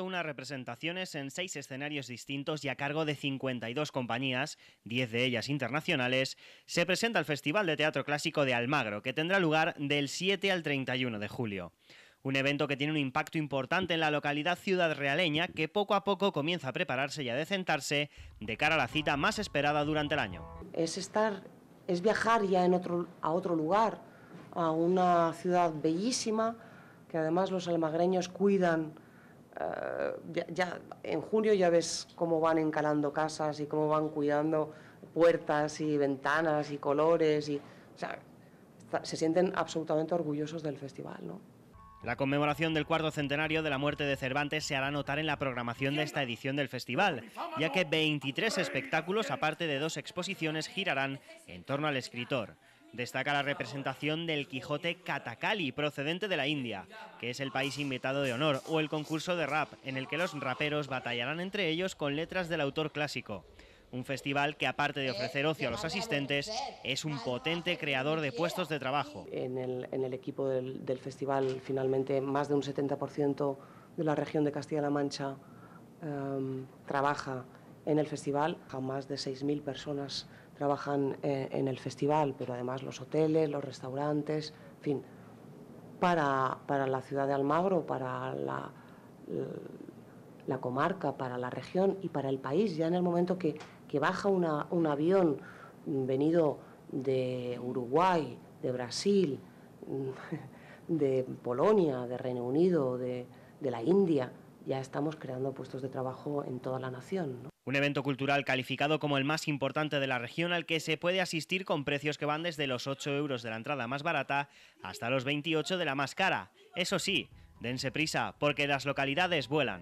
unas representaciones en seis escenarios distintos y a cargo de 52 compañías, 10 de ellas internacionales, se presenta el Festival de Teatro Clásico de Almagro, que tendrá lugar del 7 al 31 de julio. Un evento que tiene un impacto importante en la localidad ciudad realeña que poco a poco comienza a prepararse y a decentarse de cara a la cita más esperada durante el año. Es estar, es viajar ya en otro, a otro lugar, a una ciudad bellísima, que además los almagreños cuidan eh, ya, en junio ya ves cómo van encalando casas y cómo van cuidando puertas y ventanas y colores y o sea, se sienten absolutamente orgullosos del festival, La conmemoración del cuarto centenario de la muerte de Cervantes se hará notar en la programación de esta edición del festival, ya que 23 espectáculos, aparte de dos exposiciones, girarán en torno al escritor destaca la representación del Quijote Katakali, procedente de la India, que es el país invitado de honor, o el concurso de rap, en el que los raperos batallarán entre ellos con letras del autor clásico. Un festival que, aparte de ofrecer ocio a los asistentes, es un potente creador de puestos de trabajo. En el, equipo del, festival, finalmente, más de un 70% de la región de Castilla-La Mancha em, trabaja en el festival. A más de 6.000 personas trabajan eh, en el festival, pero además los hoteles, los restaurantes, en fin. Para, la ciudad de Almagro, para la, la, comarca, para la región y para el país, ya en el momento que, baja un avión venido de Uruguay, de Brasil, de Polonia, de Reino Unido, de, de la India, ya estamos creando puestos de trabajo en toda la nación. Un evento cultural calificado como el más importante de la región al que se puede asistir con precios que van desde los 8 euros de la entrada más barata hasta los 28 de la más cara. Eso sí, dense prisa porque las localidades vuelan.